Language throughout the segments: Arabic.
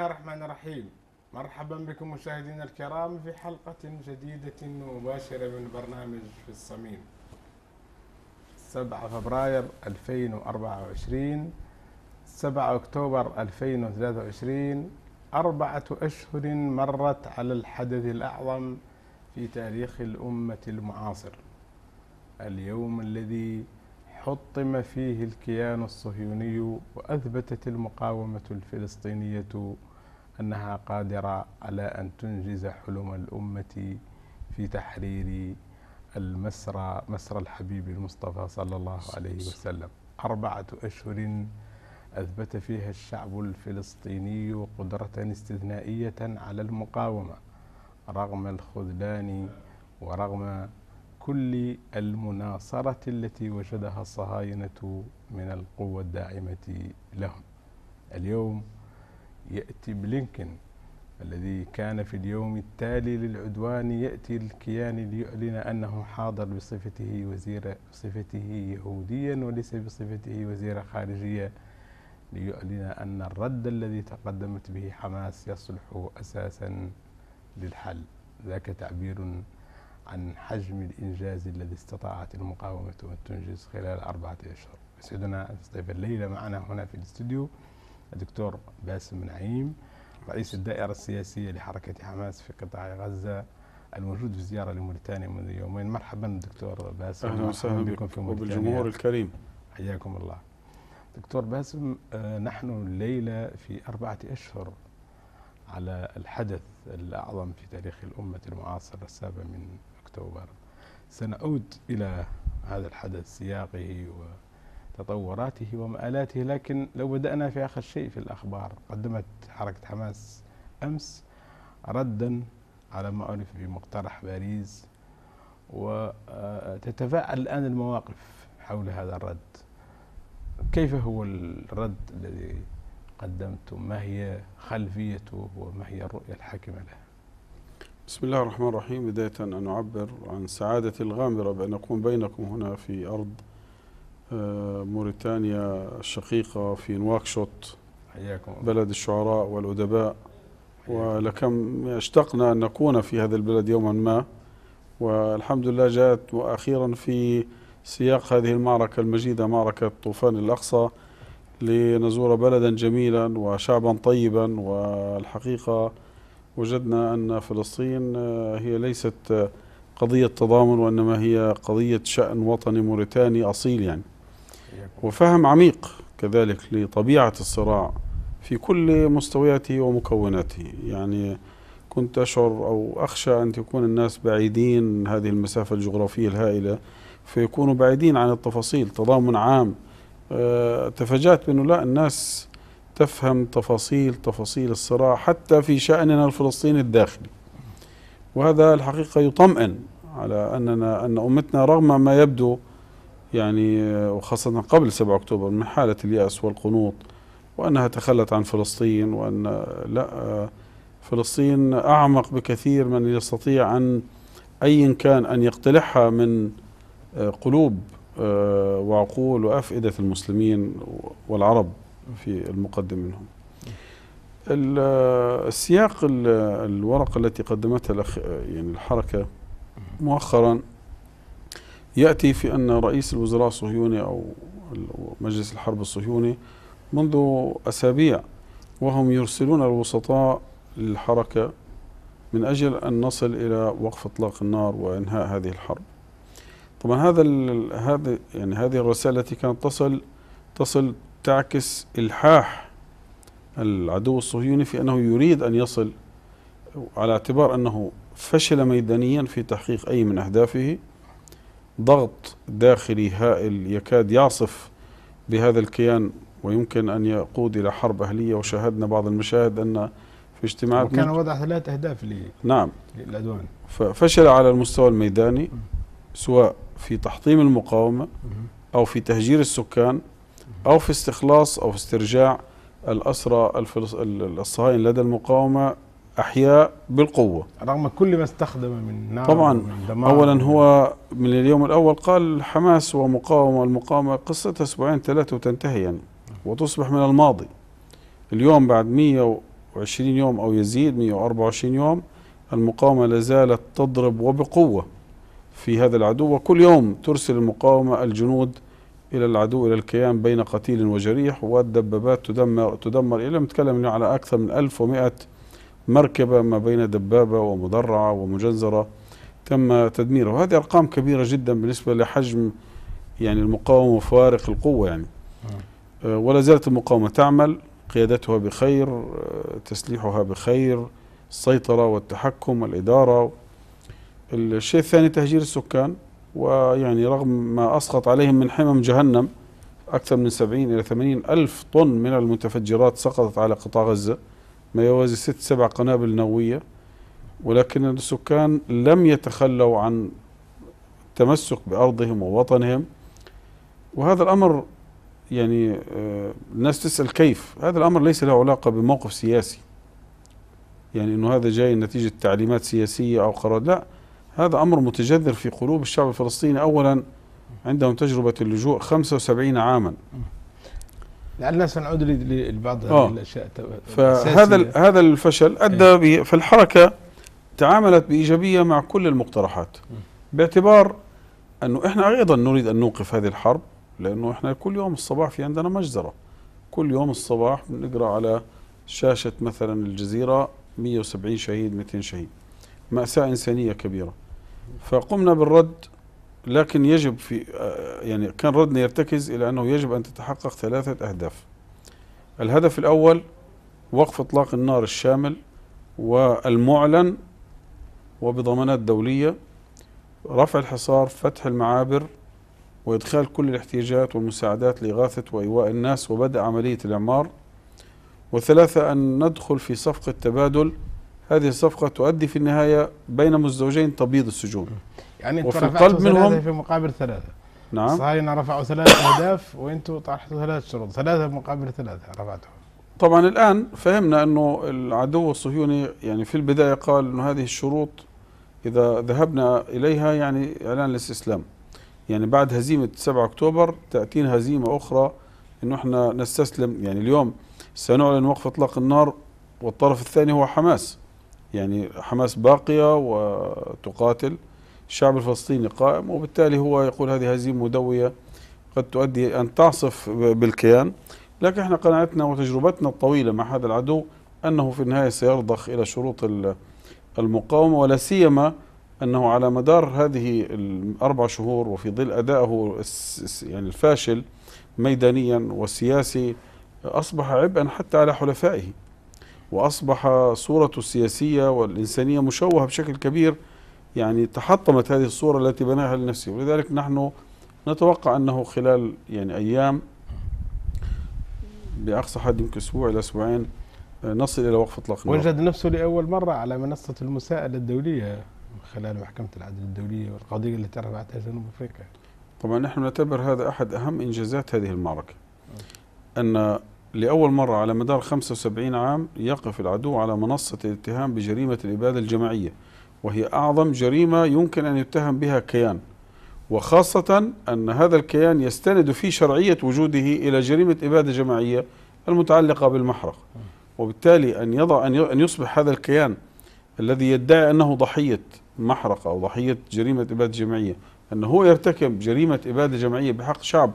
الله الرحمن الرحيم مرحبا بكم مشاهدينا الكرام في حلقة جديدة مباشرة من برنامج في الصميم 7 فبراير 2024 7 أكتوبر 2023 أربعة أشهر مرت على الحدث الأعظم في تاريخ الأمة المعاصر اليوم الذي حطم فيه الكيان الصهيوني وأثبتت المقاومة الفلسطينية أنها قادرة على أن تنجز حلم الأمة في تحرير المسرى مسرى الحبيب المصطفى صلى الله عليه وسلم أربعة أشهر أثبت فيها الشعب الفلسطيني قدرة استثنائية على المقاومة رغم الخذلان ورغم كل المناصرة التي وجدها الصهاينة من القوة الداعمة لهم اليوم يأتي بلينكن الذي كان في اليوم التالي للعدوان يأتي الكيان ليعلن أنه حاضر بصفته وزير بصفته يهوديا وليس بصفته وزير خارجية ليعلن أن الرد الذي تقدمت به حماس يصلح أساسا للحل ذاك تعبير عن حجم الإنجاز الذي استطاعت المقاومة أن تنجز خلال أربعة أشهر يسعدنا أن الليلة معنا هنا في الاستوديو الدكتور باسم نعيم رئيس الدائرة السياسية لحركة حماس في قطاع غزة الموجود في زيارة لموريتانيا منذ يومين مرحبا دكتور باسم أهلا وسهلا بكم في موريتانيا وبالجمهور الكريم حياكم الله دكتور باسم آه، نحن الليلة في أربعة أشهر على الحدث الأعظم في تاريخ الأمة المعاصرة السابع من أكتوبر سنعود إلى هذا الحدث سياقه و تطوراته ومآلاته لكن لو بدأنا في آخر شيء في الأخبار قدمت حركة حماس أمس ردا على ما عرف بمقترح باريس وتتفاعل آه، الآن المواقف حول هذا الرد كيف هو الرد الذي قدمتم ما هي خلفيته وما هي الرؤية الحاكمة له بسم الله الرحمن الرحيم بداية أن أعبر عن سعادتي الغامرة بأن أكون بينكم هنا في أرض آه، موريتانيا الشقيقة في نواكشوط حياكم بلد الشعراء والأدباء ولكم اشتقنا أن نكون في هذا البلد يوما ما والحمد لله جاءت وأخيرا في سياق هذه المعركة المجيدة معركة طوفان الأقصى لنزور بلدا جميلا وشعبا طيبا والحقيقة وجدنا أن فلسطين آه، هي ليست آه، قضية تضامن وإنما هي قضية شأن وطني موريتاني أصيل يعني وفهم عميق كذلك لطبيعة الصراع في كل مستوياته ومكوناته يعني كنت أشعر أو أخشى أن تكون الناس بعيدين هذه المسافة الجغرافية الهائلة فيكونوا بعيدين عن التفاصيل تضامن عام آه، تفاجأت بأنه لا الناس تفهم تفاصيل تفاصيل الصراع حتى في شأننا الفلسطيني الداخلي وهذا الحقيقة يطمئن على أننا أن أمتنا رغم ما يبدو يعني آه، وخاصة قبل 7 أكتوبر من حالة اليأس والقنوط وأنها تخلت عن فلسطين وأن آه، لا آه، فلسطين أعمق بكثير من يستطيع أن أي كان أن يقتلعها من قلوب وعقول وأفئدة المسلمين والعرب في المقدم منهم السياق الورقة التي قدمتها يعني الحركة مؤخرا يأتي في أن رئيس الوزراء الصهيوني أو مجلس الحرب الصهيوني منذ أسابيع وهم يرسلون الوسطاء للحركة من أجل أن نصل إلى وقف إطلاق النار وإنهاء هذه الحرب طبعا هذا هذا يعني هذه الرسائل التي كانت تصل تصل تعكس إلحاح العدو الصهيوني في أنه يريد أن يصل على اعتبار أنه فشل ميدانيا في تحقيق أي من أهدافه ضغط داخلي هائل يكاد يعصف بهذا الكيان ويمكن أن يقود إلى حرب أهلية وشاهدنا بعض المشاهد أن في اجتماعات وكان وضع ثلاث أهداف نعم للأدوان ففشل على المستوى الميداني سواء في تحطيم المقاومة أو في تهجير السكان أو في استخلاص أو في استرجاع الأسرى الصهاينة لدى المقاومة احياء بالقوه رغم كل ما استخدم من نار طبعا من دمار اولا هو من اليوم الاول قال حماس ومقاومه المقاومه قصتها اسبوعين ثلاثه وتنتهي يعني وتصبح من الماضي اليوم بعد 120 يوم او يزيد 124 يوم المقاومه لا زالت تضرب وبقوه في هذا العدو وكل يوم ترسل المقاومه الجنود الى العدو الى الكيان بين قتيل وجريح والدبابات تدمر تدمر الى متكلم على اكثر من 1100 مركبة ما بين دبابة ومدرعة ومجنزرة تم تدميره وهذه أرقام كبيرة جدا بالنسبة لحجم يعني المقاومة وفوارق القوة يعني نعم. آه، ولا زالت المقاومة تعمل قيادتها بخير آه، تسليحها بخير السيطرة والتحكم والإدارة الشيء الثاني تهجير السكان ويعني رغم ما أسقط عليهم من حمم جهنم أكثر من 70 إلى 80 ألف طن من المتفجرات سقطت على قطاع غزة ما يوازي ست سبع قنابل نووية ولكن السكان لم يتخلوا عن التمسك بأرضهم ووطنهم وهذا الأمر يعني آه، الناس تسأل كيف هذا الأمر ليس له علاقة بموقف سياسي يعني أنه هذا جاي نتيجة تعليمات سياسية أو قرار لا هذا أمر متجذر في قلوب الشعب الفلسطيني أولا عندهم تجربة اللجوء 75 عاما لعلنا سنعود لبعض هذه آه. الاشياء فهذا هذا الفشل ادى إيه. فالحركه تعاملت بايجابيه مع كل المقترحات باعتبار انه احنا ايضا نريد ان نوقف هذه الحرب لانه احنا كل يوم الصباح في عندنا مجزره كل يوم الصباح بنقرا على شاشه مثلا الجزيره 170 شهيد 200 شهيد ماساه انسانيه كبيره فقمنا بالرد لكن يجب في آه، يعني كان ردنا يرتكز إلى أنه يجب أن تتحقق ثلاثة أهداف الهدف الأول وقف إطلاق النار الشامل والمعلن وبضمانات دولية رفع الحصار فتح المعابر وإدخال كل الاحتياجات والمساعدات لإغاثة وإيواء الناس وبدء عملية الإعمار وثلاثة أن ندخل في صفقة تبادل هذه الصفقة تؤدي في النهاية بين مزدوجين تبييض السجون يعني رفعتوا الطلب منهم في مقابل ثلاثة نعم الصهاينة رفعوا ثلاث أهداف وأنتم طرحتوا ثلاث شروط ثلاثة مقابل ثلاثة رفعتوا طبعا الآن فهمنا أنه العدو الصهيوني يعني في البداية قال أنه هذه الشروط إذا ذهبنا إليها يعني إعلان الاستسلام يعني بعد هزيمة 7 أكتوبر تأتينا هزيمة أخرى أنه إحنا نستسلم يعني اليوم سنعلن وقف إطلاق النار والطرف الثاني هو حماس يعني حماس باقية وتقاتل الشعب الفلسطيني قائم وبالتالي هو يقول هذه هزيمة مدوية قد تؤدي أن تعصف بالكيان لكن احنا قناعتنا وتجربتنا الطويلة مع هذا العدو أنه في النهاية سيرضخ إلى شروط المقاومة ولا سيما أنه على مدار هذه الأربع شهور وفي ظل أدائه يعني الفاشل ميدانيا وسياسي أصبح عبئا حتى على حلفائه وأصبح صورته السياسية والإنسانية مشوهة بشكل كبير يعني تحطمت هذه الصورة التي بناها لنفسه ولذلك نحن نتوقع أنه خلال يعني أيام بأقصى حد يمكن أسبوع إلى أسبوعين آه، نصل إلى وقف إطلاق النار وجد نفسه لأول مرة على منصة المساءلة الدولية من خلال محكمة العدل الدولية والقضية التي رفعتها جنوب أفريقيا طبعا نحن نعتبر هذا أحد أهم إنجازات هذه المعركة أن لأول مرة على مدار 75 عام يقف العدو على منصة الاتهام بجريمة الإبادة الجماعية وهي أعظم جريمة يمكن أن يتهم بها كيان وخاصة أن هذا الكيان يستند في شرعية وجوده إلى جريمة إبادة جماعية المتعلقة بالمحرق وبالتالي أن يضع أن يصبح هذا الكيان الذي يدعي أنه ضحية محرقة أو ضحية جريمة إبادة جماعية أنه هو يرتكب جريمة إبادة جماعية بحق شعب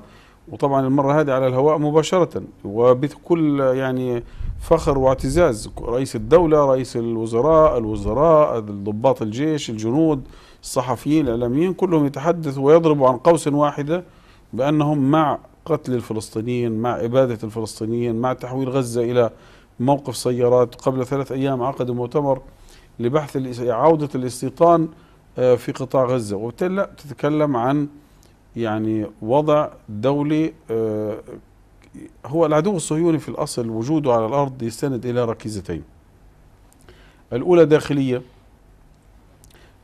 وطبعا المرة هذه على الهواء مباشرة وبكل يعني فخر واعتزاز رئيس الدولة رئيس الوزراء الوزراء ضباط الجيش الجنود الصحفيين الإعلاميين كلهم يتحدث ويضرب عن قوس واحدة بأنهم مع قتل الفلسطينيين مع إبادة الفلسطينيين مع تحويل غزة إلى موقف سيارات قبل ثلاث أيام عقدوا مؤتمر لبحث عودة الاستيطان آه، في قطاع غزة وبالتالي لا تتكلم عن يعني وضع دولي آه، هو العدو الصهيوني في الأصل وجوده على الأرض يستند إلى ركيزتين الأولى داخلية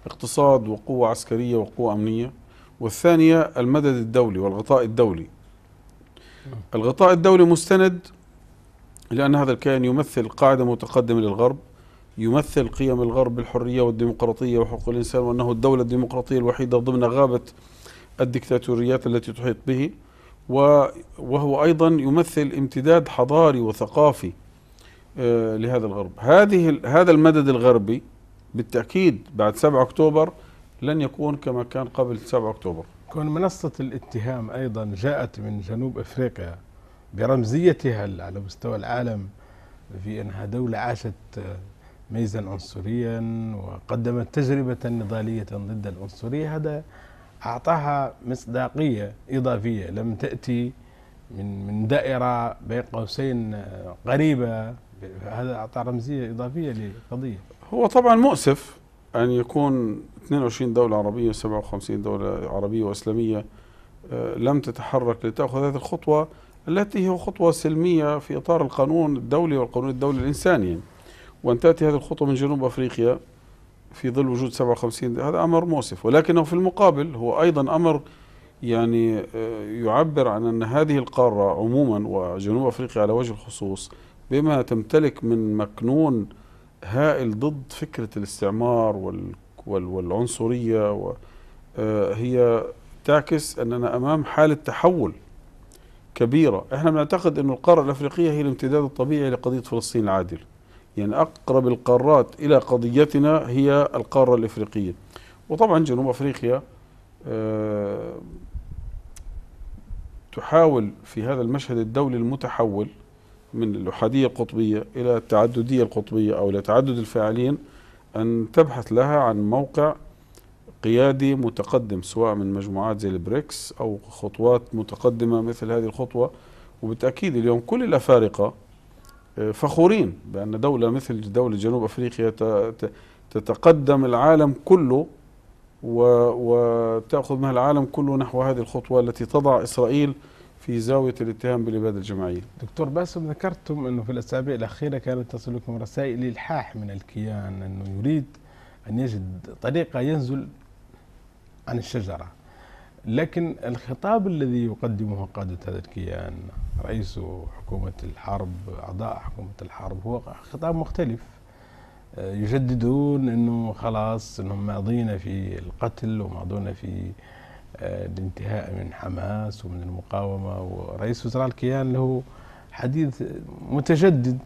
اقتصاد وقوة عسكرية وقوة أمنية والثانية المدد الدولي والغطاء الدولي الغطاء الدولي مستند لأن هذا الكيان يمثل قاعدة متقدمة للغرب يمثل قيم الغرب بالحرية والديمقراطية وحقوق الإنسان وأنه الدولة الديمقراطية الوحيدة ضمن غابة الدكتاتوريات التي تحيط به وهو أيضا يمثل امتداد حضاري وثقافي آه، لهذا الغرب هذه هذا المدد الغربي بالتأكيد بعد 7 أكتوبر لن يكون كما كان قبل 7 أكتوبر كون منصة الاتهام أيضا جاءت من جنوب أفريقيا برمزيتها على مستوى العالم في أنها دولة عاشت آه، ميزا عنصريا وقدمت تجربة نضالية ضد العنصرية هذا أعطاها مصداقية إضافية لم تأتي من من دائرة بين قوسين آه، قريبة هذا أعطى رمزية إضافية للقضيه هو طبعا مؤسف أن يكون 22 دولة عربية و57 دولة عربية وإسلامية آه، لم تتحرك لتأخذ هذه الخطوة التي هي خطوة سلمية في إطار القانون الدولي والقانون الدولي الإنساني وأن تأتي هذه الخطوة من جنوب أفريقيا في ظل وجود 57 هذا أمر مؤسف ولكنه في المقابل هو أيضا أمر يعني آه، يعبر عن أن هذه القارة عموما وجنوب أفريقيا على وجه الخصوص بما تمتلك من مكنون هائل ضد فكرة الاستعمار والعنصرية آه، هي تعكس أننا أمام حالة تحول كبيرة احنا بنعتقد أن القارة الأفريقية هي الامتداد الطبيعي لقضية فلسطين العادلة يعني أقرب القارات إلى قضيتنا هي القارة الإفريقية وطبعا جنوب أفريقيا آه، تحاول في هذا المشهد الدولي المتحول من الأحادية القطبية إلى التعددية القطبية أو إلى تعدد الفاعلين أن تبحث لها عن موقع قيادي متقدم سواء من مجموعات زي البريكس أو خطوات متقدمة مثل هذه الخطوة وبالتأكيد اليوم كل الأفارقة فخورين بأن دولة مثل دولة جنوب أفريقيا تتقدم العالم كله وتأخذ منها العالم كله نحو هذه الخطوة التي تضع إسرائيل في زاوية الاتهام بالإبادة الجماعية دكتور باسم ذكرتم أنه في الأسابيع الأخيرة كانت تصلكم رسائل إلحاح من الكيان أنه يريد أن يجد طريقة ينزل عن الشجرة لكن الخطاب الذي يقدمه قادة هذا الكيان رئيس حكومة الحرب أعضاء حكومة الحرب هو خطاب مختلف آه، يجددون أنه خلاص أنهم ماضين في القتل وماضون في آه، الانتهاء من حماس ومن المقاومة ورئيس وزراء الكيان له حديث متجدد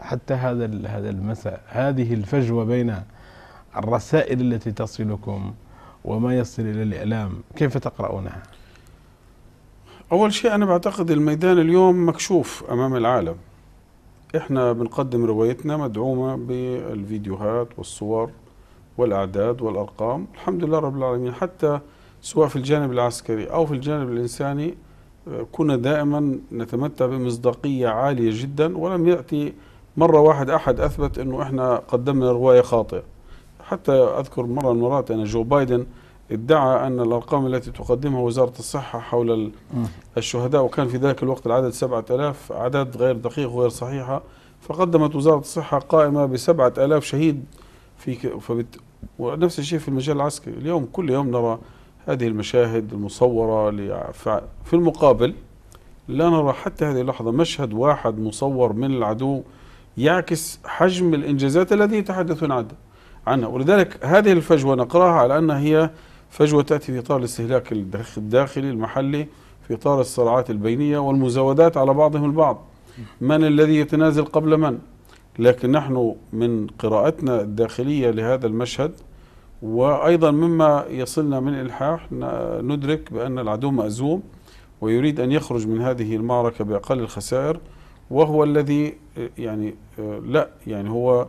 حتى هذا هذا المساء هذه الفجوة بين الرسائل التي تصلكم وما يصل إلى الإعلام كيف تقرؤونها؟ أول شيء أنا بعتقد الميدان اليوم مكشوف أمام العالم إحنا بنقدم روايتنا مدعومة بالفيديوهات والصور والأعداد والأرقام الحمد لله رب العالمين حتى سواء في الجانب العسكري أو في الجانب الإنساني آه، كنا دائما نتمتع بمصداقية عالية جدا ولم يأتي مرة واحد أحد أثبت أنه إحنا قدمنا رواية خاطئة حتى أذكر مرة المرات أن جو بايدن ادعى أن الأرقام التي تقدمها وزارة الصحة حول الشهداء وكان في ذلك الوقت العدد 7000 أعداد غير دقيقة وغير صحيحة فقدمت وزارة الصحة قائمة ب 7000 شهيد في فبت... ونفس الشيء في المجال العسكري اليوم كل يوم نرى هذه المشاهد المصورة في المقابل لا نرى حتى هذه اللحظة مشهد واحد مصور من العدو يعكس حجم الإنجازات الذي يتحدثون عنها عنها ولذلك هذه الفجوة نقراها على أنها هي فجوة تأتي في إطار الاستهلاك الداخلي المحلي في إطار الصراعات البينية والمزاودات على بعضهم البعض من الذي يتنازل قبل من لكن نحن من قراءتنا الداخلية لهذا المشهد وأيضا مما يصلنا من إلحاح ندرك بأن العدو مأزوم ويريد أن يخرج من هذه المعركة بأقل الخسائر وهو الذي يعني آه، لا يعني هو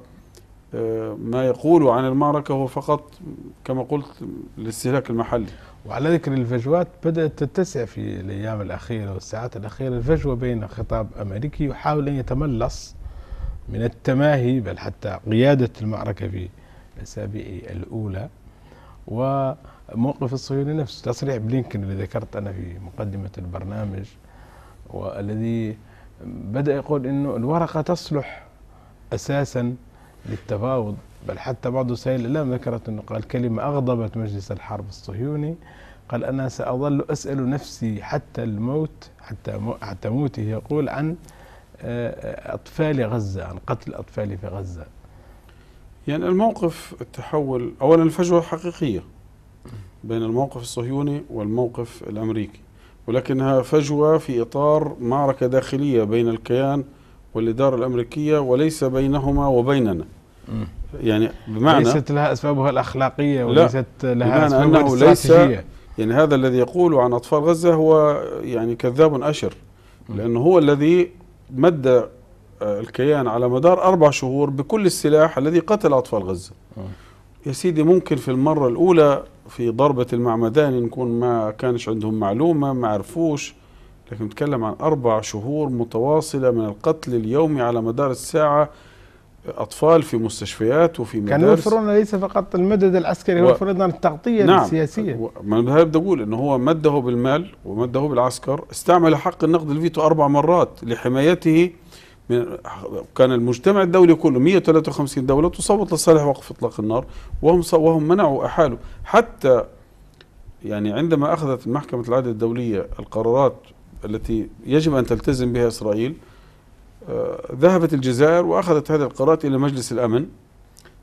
آه، ما يقوله عن المعركة هو فقط كما قلت الاستهلاك المحلي وعلى ذكر الفجوات بدأت تتسع في الأيام الأخيرة والساعات الأخيرة الفجوة بين خطاب أمريكي يحاول أن يتملص من التماهي بل حتى قيادة المعركة في الأسابيع الأولى وموقف الصهيوني نفسه تصريح بلينكن الذي ذكرت أنا في مقدمة البرنامج والذي بدأ يقول أنه الورقة تصلح أساساً للتفاوض بل حتى بعض وسائل الإعلام ذكرت أنه قال كلمة أغضبت مجلس الحرب الصهيوني قال أنا سأظل أسأل نفسي حتى الموت حتى حتى موته يقول عن آه، أطفال غزة عن قتل أطفال في غزة يعني الموقف التحول أولا الفجوة حقيقية بين الموقف الصهيوني والموقف الأمريكي ولكنها فجوة في إطار معركة داخلية بين الكيان والإدارة الأمريكية وليس بينهما وبيننا يعني بمعنى ليست لها أسبابها الأخلاقية وليست لها أسبابها أنه ليس يعني هذا الذي يقول عن أطفال غزة هو يعني كذاب أشر لأنه هو الذي مد آه، الكيان على مدار أربع شهور بكل السلاح الذي قتل أطفال غزة يا سيدي ممكن في المرة الأولى في ضربة المعمدان نكون ما كانش عندهم معلومة ما عرفوش لكن نتكلم عن أربع شهور متواصلة من القتل اليومي على مدار الساعة أطفال في مستشفيات وفي مدارس كانوا يوفرون ليس فقط المدد العسكري و... يوفر أيضا التغطية نعم السياسية و... ما أنا بدي أقول أنه هو مده بالمال ومده بالعسكر استعمل حق النقد الفيتو أربع مرات لحمايته من كان المجتمع الدولي كله 153 دولة تصوت لصالح وقف إطلاق النار وهم وهم منعوا أحاله حتى يعني عندما أخذت المحكمة العدل الدولية القرارات التي يجب أن تلتزم بها إسرائيل آه، ذهبت الجزائر وأخذت هذه القرارات إلى مجلس الأمن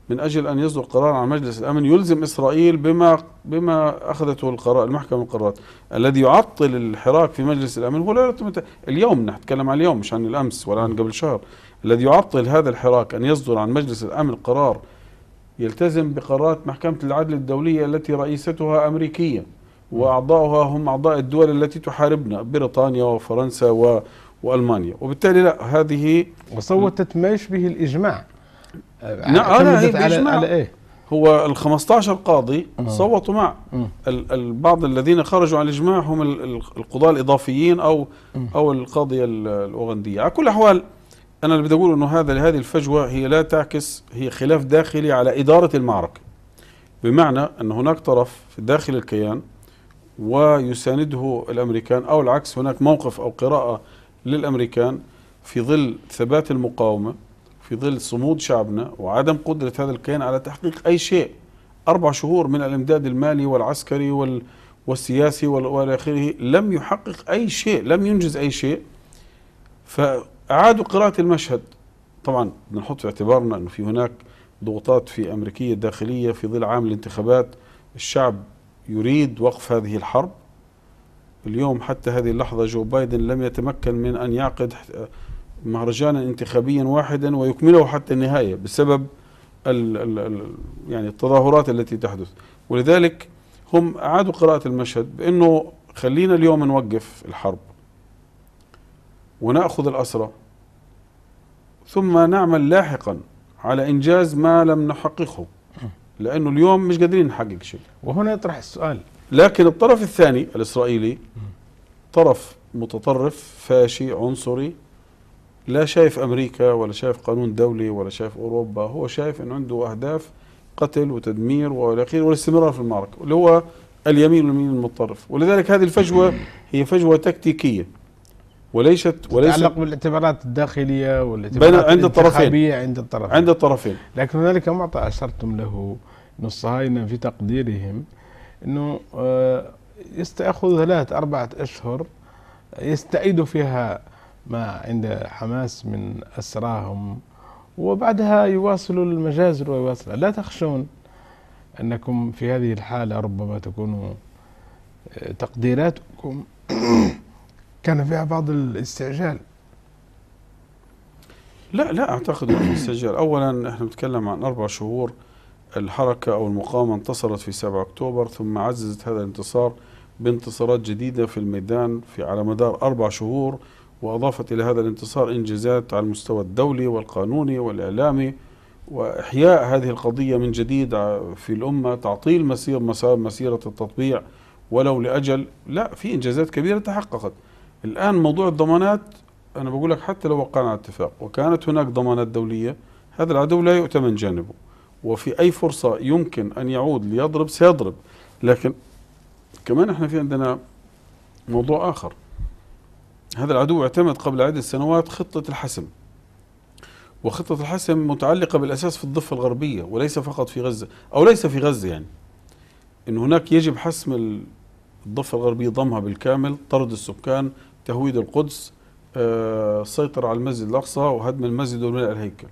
من أجل أن يصدر قرار عن مجلس الأمن يلزم إسرائيل بما بما أخذته القرار المحكمة من القرارات الذي يعطل الحراك في مجلس الأمن هو لا اليوم نتكلم عن اليوم مش عن الأمس ولا عن قبل شهر الذي يعطل هذا الحراك أن يصدر عن مجلس الأمن قرار يلتزم بقرارات محكمة العدل الدولية التي رئيستها أمريكية واعضاؤها هم اعضاء الدول التي تحاربنا بريطانيا وفرنسا و والمانيا وبالتالي لا هذه وصوتت ما يشبه الاجماع نعم لا هي على, على ايه هو ال 15 قاضي مم. صوتوا مع البعض الذين خرجوا عن الاجماع هم القضاة الاضافيين او مم. او القاضية الاوغندية على كل الاحوال انا اللي بدي اقول انه هذا هذه الفجوة هي لا تعكس هي خلاف داخلي على ادارة المعركة بمعنى ان هناك طرف في داخل الكيان ويسانده الأمريكان أو العكس هناك موقف أو قراءة للأمريكان في ظل ثبات المقاومة في ظل صمود شعبنا وعدم قدرة هذا الكيان على تحقيق أي شيء أربع شهور من الإمداد المالي والعسكري وال والسياسي والى اخره لم يحقق اي شيء، لم ينجز اي شيء. فاعادوا قراءه المشهد. طبعا نحط في اعتبارنا انه في هناك ضغوطات في امريكيه داخليه في ظل عام الانتخابات الشعب يريد وقف هذه الحرب اليوم حتى هذه اللحظة جو بايدن لم يتمكن من أن يعقد مهرجانا انتخابيا واحدا ويكمله حتى النهاية بسبب ال ال الـ يعني التظاهرات التي تحدث ولذلك هم أعادوا قراءة المشهد بأنه خلينا اليوم نوقف الحرب ونأخذ الأسرى ثم نعمل لاحقا على إنجاز ما لم نحققه لانه اليوم مش قادرين نحقق شيء وهنا يطرح السؤال لكن الطرف الثاني الاسرائيلي طرف متطرف فاشي عنصري لا شايف امريكا ولا شايف قانون دولي ولا شايف اوروبا هو شايف انه عنده اهداف قتل وتدمير والى اخره والاستمرار في المعركه اللي هو اليمين واليمين المتطرف ولذلك هذه الفجوه هي فجوه تكتيكيه وليست وليست تتعلق بالاعتبارات الداخليه والاعتبارات عند الطرفين عند الطرفين عند الطرفين لكن هنالك معطى اشرتم له انه الصهاينه في تقديرهم انه آه، يستاخذ ثلاث اربعه اشهر يستعيد فيها ما عند حماس من اسراهم وبعدها يواصلوا المجازر ويواصلوا لا تخشون انكم في هذه الحاله ربما تكونوا آه، تقديراتكم كان فيها بعض الاستعجال لا لا اعتقد انه في استعجال، اولا احنا بنتكلم عن اربع شهور الحركه او المقاومه انتصرت في 7 اكتوبر ثم عززت هذا الانتصار بانتصارات جديده في الميدان في على مدار اربع شهور واضافت الى هذا الانتصار انجازات على المستوى الدولي والقانوني والاعلامي واحياء هذه القضيه من جديد في الامه تعطيل مسير مسار مسيره التطبيع ولو لاجل لا في انجازات كبيره تحققت الآن موضوع الضمانات أنا بقول لك حتى لو وقعنا اتفاق وكانت هناك ضمانات دولية هذا العدو لا يؤتى من جانبه وفي أي فرصة يمكن أن يعود ليضرب سيضرب لكن كمان احنا في عندنا موضوع آخر هذا العدو اعتمد قبل عدة سنوات خطة الحسم وخطة الحسم متعلقة بالأساس في الضفة الغربية وليس فقط في غزة أو ليس في غزة يعني أن هناك يجب حسم الضفة الغربية ضمها بالكامل طرد السكان تهويد القدس السيطرة آه، على المسجد الأقصى وهدم المسجد وملء الهيكل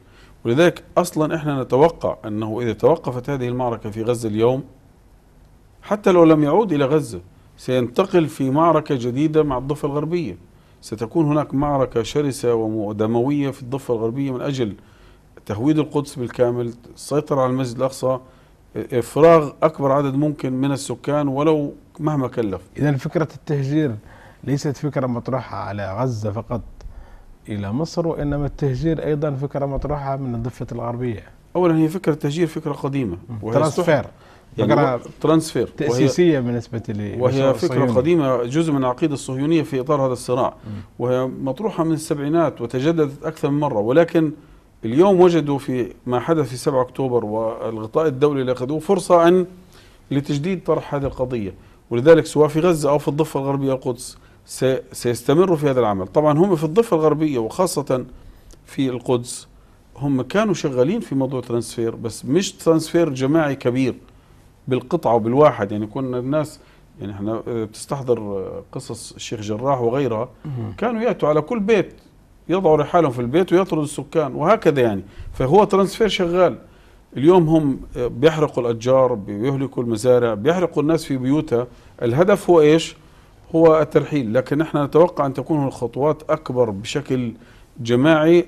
ولذلك أصلا إحنا نتوقع أنه إذا توقفت هذه المعركة في غزة اليوم حتى لو لم يعود إلى غزة سينتقل في معركة جديدة مع الضفة الغربية ستكون هناك معركة شرسة ودموية في الضفة الغربية من أجل تهويد القدس بالكامل السيطرة على المسجد الأقصى إفراغ أكبر عدد ممكن من السكان ولو مهما كلف إذا فكرة التهجير ليست فكرة مطروحة على غزة فقط إلى مصر وإنما التهجير أيضا فكرة مطروحة من الضفة الغربية أولا هي فكرة تهجير فكرة قديمة ترانسفير يعني فكرة ترانسفير تأسيسية بالنسبة لي وهي فكرة الصهيوني. قديمة جزء من العقيدة الصهيونية في إطار هذا الصراع م. وهي مطروحة من السبعينات وتجددت أكثر من مرة ولكن اليوم وجدوا في ما حدث في 7 أكتوبر والغطاء الدولي اللي أخذوه فرصة أن لتجديد طرح هذه القضية ولذلك سواء في غزة أو في الضفة الغربية القدس سيستمروا في هذا العمل طبعا هم في الضفة الغربية وخاصة في القدس هم كانوا شغالين في موضوع ترانسفير بس مش ترانسفير جماعي كبير بالقطعة وبالواحد يعني كنا الناس يعني احنا آه، بتستحضر آه، قصص الشيخ جراح وغيرها كانوا ياتوا على كل بيت يضعوا رحالهم في البيت ويطردوا السكان وهكذا يعني فهو ترانسفير شغال اليوم هم آه، بيحرقوا الاشجار بيهلكوا المزارع بيحرقوا الناس في بيوتها الهدف هو ايش؟ هو الترحيل لكن احنا نتوقع أن تكون الخطوات أكبر بشكل جماعي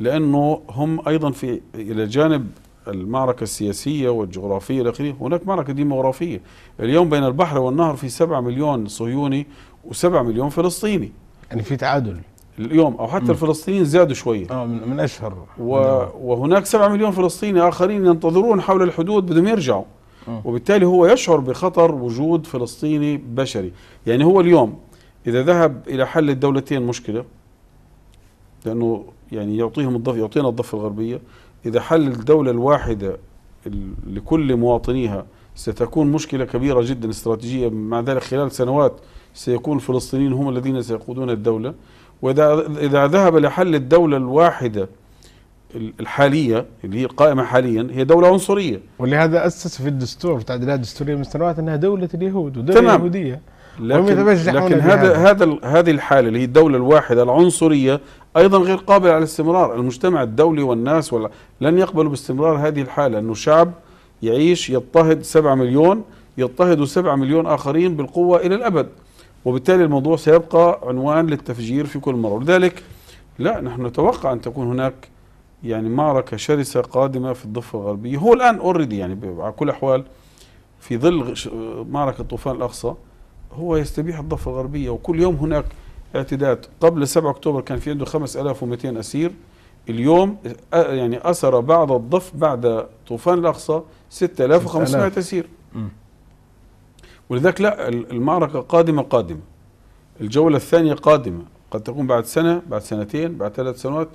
لأنه هم أيضا في إلى جانب المعركة السياسية والجغرافية إلى آخره هناك معركة ديموغرافية اليوم بين البحر والنهر في 7 مليون صهيوني و7 مليون فلسطيني يعني في تعادل اليوم او حتى الفلسطينيين زادوا شويه اه من, من اشهر و... وهناك 7 مليون فلسطيني اخرين ينتظرون حول الحدود بدهم يرجعوا آه. وبالتالي هو يشعر بخطر وجود فلسطيني بشري يعني هو اليوم إذا ذهب إلى حل الدولتين مشكلة لأنه يعني يعطيهم الضف يعطينا الضفة الغربية إذا حل الدولة الواحدة لكل مواطنيها ستكون مشكلة كبيرة جدا استراتيجية مع ذلك خلال سنوات سيكون الفلسطينيين هم الذين سيقودون الدولة وإذا إذا ذهب لحل الدولة الواحدة الحاليه اللي هي قائمه حاليا هي دوله عنصريه ولهذا اسس في الدستور في التعديلات الدستوريه من سنوات انها دوله اليهود ودوله تمام. يهوديه لكن, لكن هذا هذا هذه الحاله اللي هي الدوله الواحده العنصريه ايضا غير قابله على الاستمرار، المجتمع الدولي والناس ولا لن يقبلوا باستمرار هذه الحاله انه شعب يعيش يضطهد 7 مليون يضطهدوا 7 مليون اخرين بالقوه الى الابد. وبالتالي الموضوع سيبقى عنوان للتفجير في كل مره، ولذلك لا نحن نتوقع ان تكون هناك يعني معركة شرسة قادمة في الضفة الغربية هو الآن اوريدي يعني على كل أحوال في ظل معركة طوفان الأقصى هو يستبيح الضفة الغربية وكل يوم هناك اعتداد قبل 7 أكتوبر كان في عنده 5200 أسير اليوم يعني أسر بعد الضف بعد طوفان الأقصى 6500 أسير ولذلك لا المعركة قادمة قادمة الجولة الثانية قادمة قد تكون بعد سنة بعد سنتين بعد ثلاث سنوات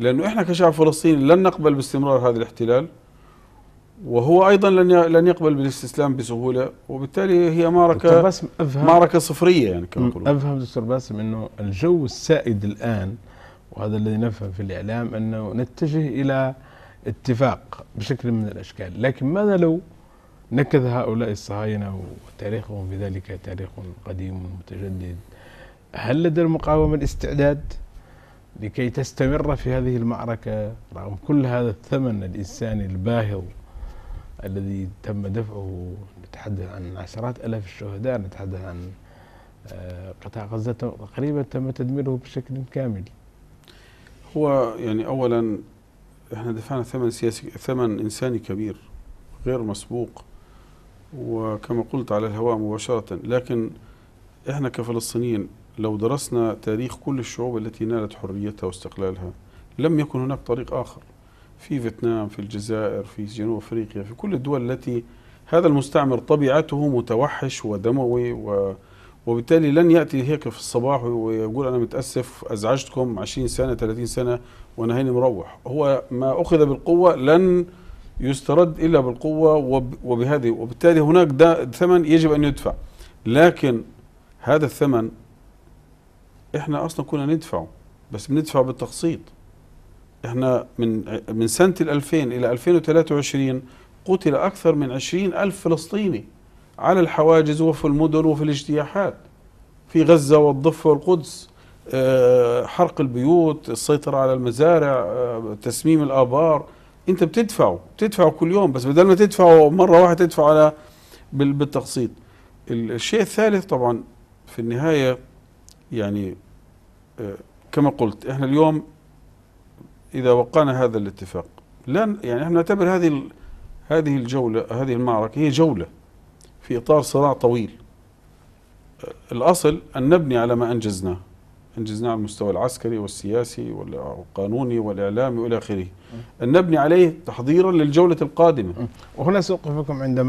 لأنه إحنا كشعب فلسطيني لن نقبل باستمرار هذا الاحتلال وهو أيضا لن لن يقبل بالاستسلام بسهولة وبالتالي هي معركة باسم أفهم معركة صفرية يعني كما يقولون أفهم دكتور باسم أنه الجو السائد الآن وهذا الذي نفهم في الإعلام أنه نتجه إلى اتفاق بشكل من الأشكال لكن ماذا لو نكذ هؤلاء الصهاينة وتاريخهم بذلك تاريخ قديم متجدد هل لدى المقاومة الاستعداد لكي تستمر في هذه المعركة رغم كل هذا الثمن الإنساني الباهظ الذي تم دفعه نتحدث عن عشرات ألاف الشهداء نتحدث عن آه، قطاع غزة تقريبا تم تدميره بشكل كامل هو يعني أولا احنا دفعنا ثمن سياسي ثمن إنساني كبير غير مسبوق وكما قلت على الهواء مباشرة لكن احنا كفلسطينيين لو درسنا تاريخ كل الشعوب التي نالت حريتها واستقلالها لم يكن هناك طريق آخر في فيتنام في الجزائر في جنوب أفريقيا في كل الدول التي هذا المستعمر طبيعته متوحش ودموي و وبالتالي لن يأتي هيك في الصباح ويقول أنا متأسف أزعجتكم 20 سنة 30 سنة ونهيني مروح هو ما أخذ بالقوة لن يسترد إلا بالقوة وبهذه وبالتالي هناك ثمن يجب أن يدفع لكن هذا الثمن احنا اصلا كنا ندفعه بس بندفع بالتقسيط احنا من من سنه 2000 الى 2023 قتل اكثر من 20 الف فلسطيني على الحواجز وفي المدن وفي الاجتياحات في غزه والضفه والقدس آه، حرق البيوت السيطره على المزارع آه، تسميم الابار انت بتدفعه بتدفعه كل يوم بس بدل ما تدفعه مره واحده تدفع على بالتقسيط الشيء الثالث طبعا في النهايه يعني آه، كما قلت احنا اليوم اذا وقعنا هذا الاتفاق لن يعني احنا نعتبر هذه هذه الجوله هذه المعركه هي جوله في اطار صراع طويل آه، الاصل ان نبني على ما انجزناه انجزناه على المستوى العسكري والسياسي والقانوني والاعلامي والى اخره ان نبني عليه تحضيرا للجوله القادمه وهنا سوقفكم عند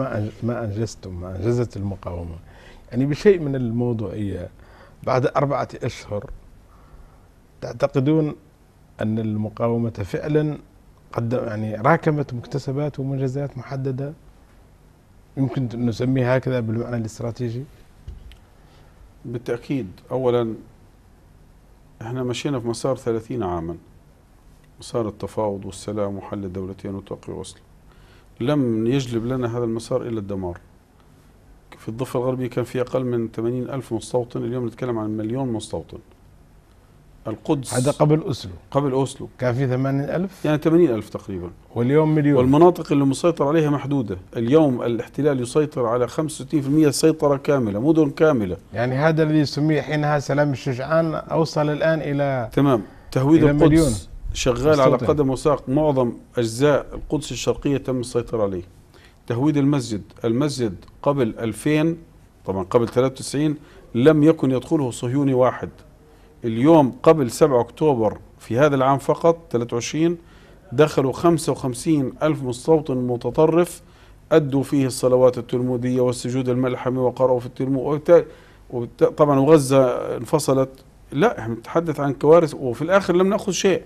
ما انجزتم ما انجزت المقاومه يعني بشيء من الموضوعيه بعد أربعة أشهر تعتقدون أن المقاومة فعلا قد يعني راكمت مكتسبات ومنجزات محددة يمكن نسميها هكذا بالمعنى الاستراتيجي بالتأكيد أولا احنا مشينا في مسار 30 عاما مسار التفاوض والسلام وحل الدولتين وتوقيع أسلو لم يجلب لنا هذا المسار إلا الدمار في الضفة الغربية كان في أقل من 80 ألف مستوطن اليوم نتكلم عن مليون مستوطن القدس هذا قبل أسلو قبل أسلو كان في 80 ألف يعني 80 ألف تقريبا واليوم مليون والمناطق اللي مسيطر عليها محدودة اليوم الاحتلال يسيطر على 65% سيطرة كاملة مدن كاملة يعني هذا الذي سمي حينها سلام الشجعان أوصل الآن إلى تمام تهويد إلى القدس مليون. شغال مستوطن. على قدم وساق معظم أجزاء القدس الشرقية تم السيطرة عليه تهويد المسجد المسجد قبل 2000 طبعا قبل 93 لم يكن يدخله صهيوني واحد اليوم قبل 7 أكتوبر في هذا العام فقط 23 دخلوا 55 ألف مستوطن متطرف أدوا فيه الصلوات التلمودية والسجود الملحمي وقرأوا في التلمود طبعا وغزة انفصلت لا احنا نتحدث عن كوارث وفي الآخر لم نأخذ شيء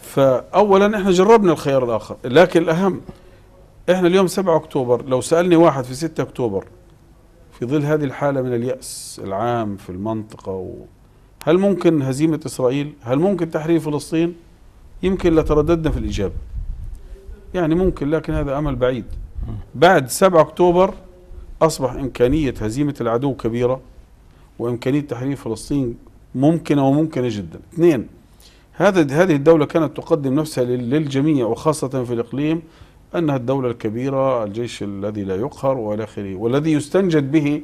فأولا احنا جربنا الخيار الآخر لكن الأهم احنا اليوم 7 اكتوبر لو سالني واحد في 6 اكتوبر في ظل هذه الحاله من الياس العام في المنطقه و هل ممكن هزيمه اسرائيل؟ هل ممكن تحرير فلسطين؟ يمكن لترددنا في الاجابه. يعني ممكن لكن هذا امل بعيد. بعد 7 اكتوبر اصبح امكانيه هزيمه العدو كبيره وامكانيه تحرير فلسطين ممكنه وممكنه جدا. اثنين هذا هذه الدوله كانت تقدم نفسها للجميع وخاصه في الاقليم أنها الدولة الكبيرة الجيش الذي لا يقهر وإلى آخره والذي يستنجد به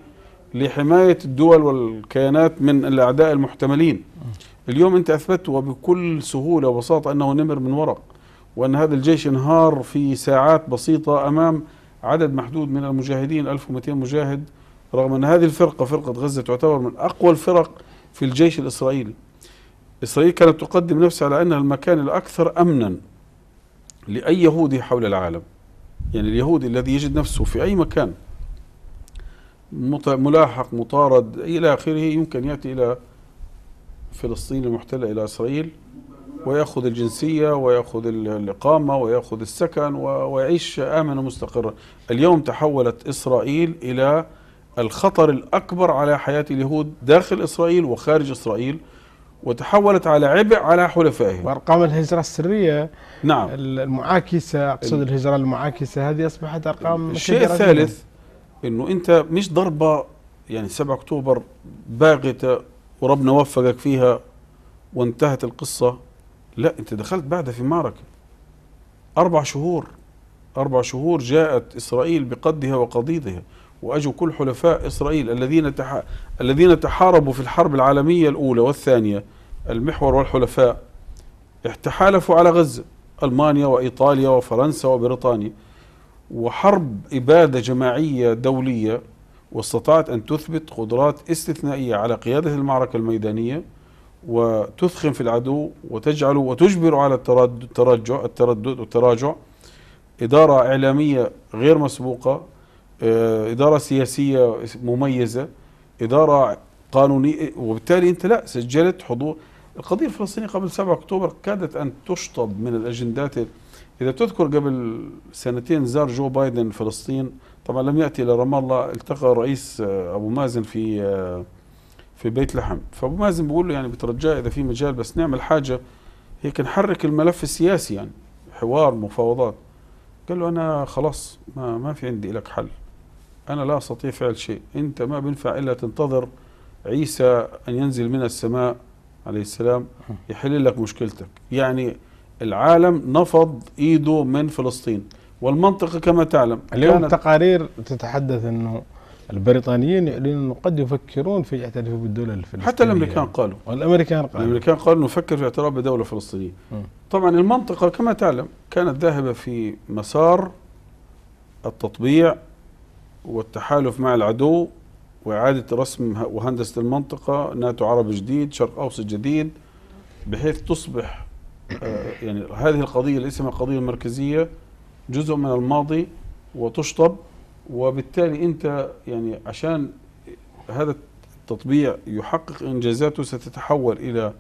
لحماية الدول والكيانات من الأعداء المحتملين اليوم أنت أثبت وبكل سهولة وبساطة أنه نمر من ورق وأن هذا الجيش انهار في ساعات بسيطة أمام عدد محدود من المجاهدين 1200 مجاهد رغم أن هذه الفرقة فرقة غزة تعتبر من أقوى الفرق في الجيش الإسرائيلي إسرائيل كانت تقدم نفسها على أنها المكان الأكثر أمنا لأي يهودي حول العالم يعني اليهودي الذي يجد نفسه في أي مكان ملاحق مطارد إلى آخره يمكن يأتي إلى فلسطين المحتلة إلى إسرائيل ويأخذ الجنسية ويأخذ الإقامة ويأخذ السكن ويعيش آمنا ومستقرا اليوم تحولت إسرائيل إلى الخطر الأكبر على حياة اليهود داخل إسرائيل وخارج إسرائيل وتحولت على عبء على حلفائهم وارقام الهجره السريه نعم المعاكسه اقصد الهجره المعاكسه هذه اصبحت ارقام الشيء الثالث انه انت مش ضربه يعني 7 اكتوبر باغته وربنا وفقك فيها وانتهت القصه لا انت دخلت بعدها في معركه اربع شهور اربع شهور جاءت اسرائيل بقدها وقضيضها واجوا كل حلفاء اسرائيل الذين تح... الذين تحاربوا في الحرب العالميه الاولى والثانيه المحور والحلفاء تحالفوا على غزه المانيا وايطاليا وفرنسا وبريطانيا وحرب اباده جماعيه دوليه واستطاعت ان تثبت قدرات استثنائيه على قياده المعركه الميدانيه وتثخن في العدو وتجعل وتجبر على التردد التردد والتراجع اداره اعلاميه غير مسبوقه آه، إدارة سياسية مميزة إدارة قانونية وبالتالي أنت لا سجلت حضور القضية الفلسطينية قبل 7 أكتوبر كادت أن تشطب من الأجندات إذا تذكر قبل سنتين زار جو بايدن فلسطين طبعا لم يأتي إلى رام الله التقى الرئيس آه، أبو مازن في آه، في بيت لحم فأبو مازن بيقول له يعني بترجاه إذا في مجال بس نعمل حاجة هيك نحرك الملف السياسي يعني حوار مفاوضات قال له أنا خلاص ما, ما في عندي لك حل أنا لا أستطيع فعل شيء أنت ما بينفع إلا تنتظر عيسى أن ينزل من السماء عليه السلام يحل لك مشكلتك يعني العالم نفض إيده من فلسطين والمنطقة كما تعلم اليوم تقارير تتحدث أنه البريطانيين يعلنون انه قد يفكرون في الاعتراف بالدوله الفلسطينيه حتى الامريكان قالوا والامريكان قالوا الامريكان قالوا نفكر في اعتراف بدوله فلسطينيه طبعا المنطقه كما تعلم كانت ذاهبه في مسار التطبيع والتحالف مع العدو وإعادة رسم وهندسة المنطقة ناتو عرب جديد شرق أوسط جديد بحيث تصبح آه، يعني هذه القضية اللي اسمها القضية المركزية جزء من الماضي وتشطب وبالتالي أنت يعني عشان هذا التطبيع يحقق إنجازاته ستتحول إلى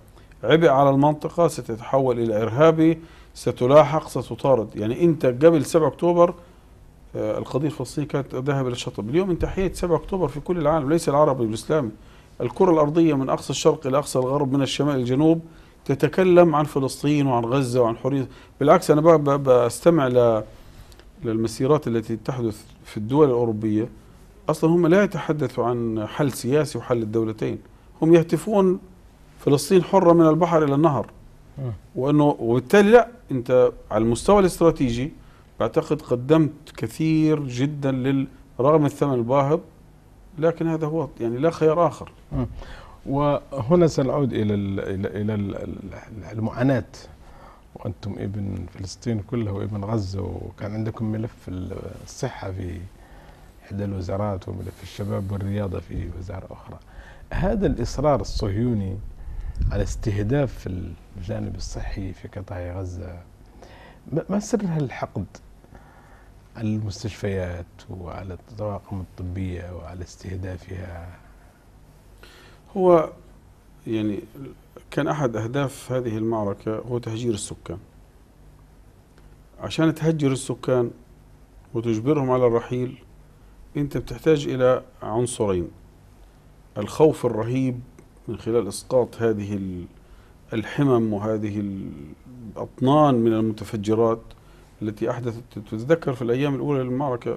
عبء على المنطقة ستتحول إلى إرهابي ستلاحق ستطارد يعني أنت قبل 7 أكتوبر آه، القضية الفلسطينية كانت ذهب إلى الشطب اليوم تحية 7 أكتوبر في كل العالم ليس العربي والإسلامي الكرة الأرضية من أقصى الشرق إلى أقصى الغرب من الشمال إلى الجنوب تتكلم عن فلسطين وعن غزة وعن حرية بالعكس أنا بستمع للمسيرات التي تحدث في الدول الأوروبية أصلا هم لا يتحدثوا عن حل سياسي وحل الدولتين هم يهتفون فلسطين حرة من البحر إلى النهر وأنه وبالتالي لا أنت على المستوى الاستراتيجي بعتقد قدمت كثير جدا لل رغم الثمن الباهظ لكن هذا هو يعني لا خيار آخر وهنا سنعود إلى إلى إلى المعاناة وأنتم ابن فلسطين كلها وابن غزة وكان عندكم ملف الصحة في إحدى الوزارات وملف الشباب والرياضة في وزارة أخرى هذا الإصرار الصهيوني على استهداف الجانب الصحي في قطاع غزة ما سر هالحقد المستشفيات وعلى الطواقم الطبية وعلى استهدافها هو يعني كان أحد أهداف هذه المعركة هو تهجير السكان عشان تهجر السكان وتجبرهم على الرحيل أنت بتحتاج إلى عنصرين الخوف الرهيب من خلال إسقاط هذه الحمم وهذه الأطنان من المتفجرات التي أحدثت تتذكر في الأيام الأولى للمعركة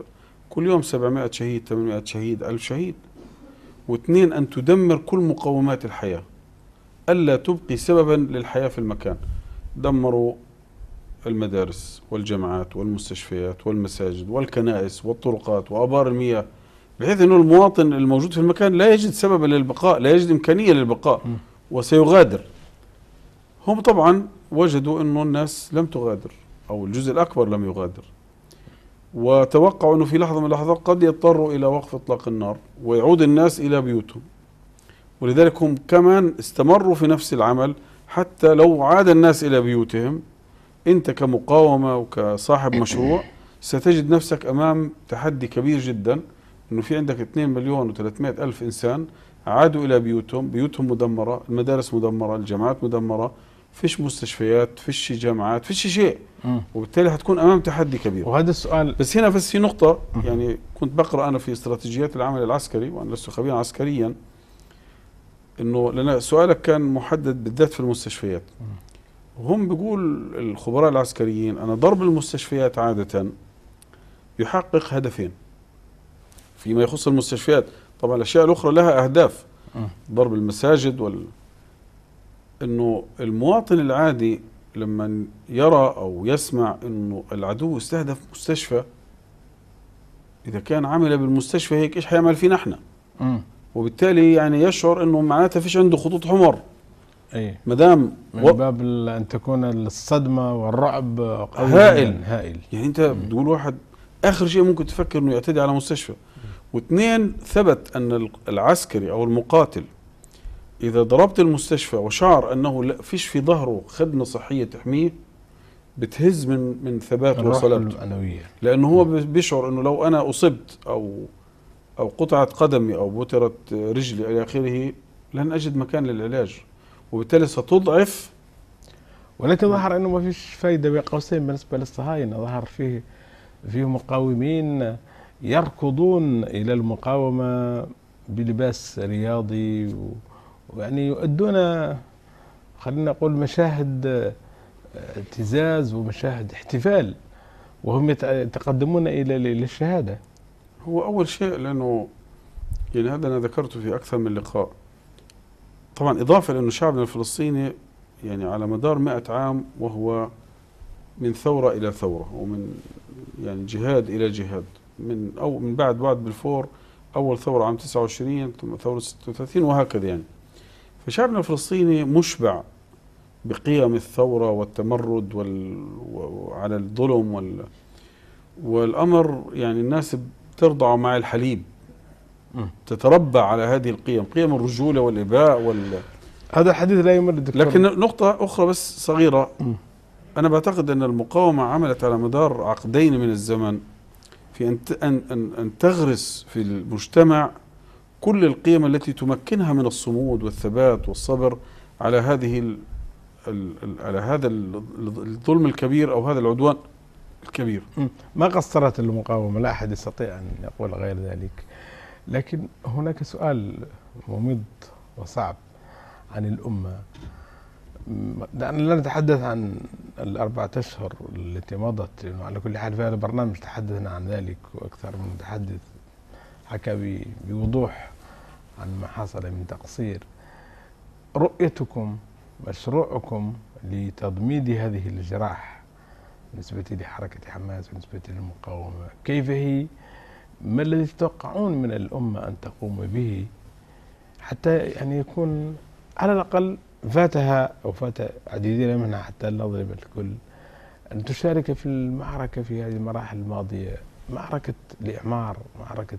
كل يوم 700 شهيد 800 شهيد 1000 شهيد واثنين أن تدمر كل مقومات الحياة ألا تبقي سببا للحياة في المكان دمروا المدارس والجامعات والمستشفيات والمساجد والكنائس والطرقات وأبار المياه بحيث أنه المواطن الموجود في المكان لا يجد سببا للبقاء لا يجد إمكانية للبقاء وسيغادر هم طبعا وجدوا أنه الناس لم تغادر أو الجزء الأكبر لم يغادر وتوقعوا أنه في لحظة من اللحظات قد يضطروا إلى وقف إطلاق النار ويعود الناس إلى بيوتهم ولذلك هم كمان استمروا في نفس العمل حتى لو عاد الناس إلى بيوتهم أنت كمقاومة وكصاحب مشروع ستجد نفسك أمام تحدي كبير جدا أنه في عندك 2 مليون و300 ألف إنسان عادوا إلى بيوتهم بيوتهم مدمرة المدارس مدمرة الجامعات مدمرة فيش مستشفيات فيش جامعات فيش شيء وبالتالي هتكون امام تحدي كبير وهذا السؤال بس هنا بس في نقطه يعني كنت بقرا انا في استراتيجيات العمل العسكري وانا لست خبيرا عسكريا انه لان سؤالك كان محدد بالذات في المستشفيات هم بيقول الخبراء العسكريين أن ضرب المستشفيات عادة يحقق هدفين فيما يخص المستشفيات طبعا الأشياء الأخرى لها أهداف ضرب المساجد وال انه المواطن العادي لما يرى او يسمع انه العدو استهدف مستشفى اذا كان عمل بالمستشفى هيك ايش حيعمل فينا احنا؟ وبالتالي يعني يشعر انه معناتها فيش عنده خطوط حمر اي ما دام من و... باب ان تكون الصدمه والرعب قوي هائل هائل يعني انت بتقول واحد اخر شيء ممكن تفكر انه يعتدي على مستشفى واثنين ثبت ان العسكري او المقاتل إذا ضربت المستشفى وشعر أنه لا فيش في ظهره خدمة صحية تحميه بتهز من من ثباته وصلابته لأنه هو نعم. بيشعر أنه لو أنا أصبت أو أو قطعت قدمي أو بترت رجلي إلى آخره لن أجد مكان للعلاج وبالتالي ستضعف ولكن ظهر أنه ما فيش فايدة بين قوسين بالنسبة للصهاينة ظهر فيه فيه مقاومين يركضون إلى المقاومة بلباس رياضي و يعني يؤدون خلينا نقول مشاهد اعتزاز آه، ومشاهد احتفال وهم يتقدمون الى للشهاده هو اول شيء لانه يعني هذا انا ذكرته في اكثر من لقاء طبعا اضافه لانه شعبنا الفلسطيني يعني على مدار مئة عام وهو من ثوره الى ثوره ومن يعني جهاد الى جهاد من او من بعد بعد بالفور اول ثوره عام 29 ثم ثوره 36 وهكذا يعني فشعبنا الفلسطيني مشبع بقيم الثورة والتمرد وال... وعلى الظلم وال... والأمر يعني الناس ترضع مع الحليب م. تتربى على هذه القيم قيم الرجولة والإباء وال... هذا الحديث لا يمر الدكتور لكن نقطة أخرى بس صغيرة أنا بعتقد أن المقاومة عملت على مدار عقدين من الزمن في أن أن أن تغرس في المجتمع كل القيم التي تمكنها من الصمود والثبات والصبر على هذه على هذا الظلم الكبير او هذا العدوان الكبير. ما قصرت المقاومه لا احد يستطيع ان يقول غير ذلك. لكن هناك سؤال ممض وصعب عن الامه. لأن لا نتحدث عن الأربعة أشهر التي مضت على كل حال في هذا البرنامج تحدثنا عن ذلك وأكثر من متحدث حكى بوضوح عن ما حصل من تقصير رؤيتكم مشروعكم لتضميد هذه الجراح بالنسبة لحركة حماس بالنسبة للمقاومة كيف هي ما الذي تتوقعون من الأمة أن تقوم به حتى يعني يكون على الأقل فاتها أو فات عديدين منها حتى لا الكل أن تشارك في المعركة في هذه المراحل الماضية معركة الإعمار معركة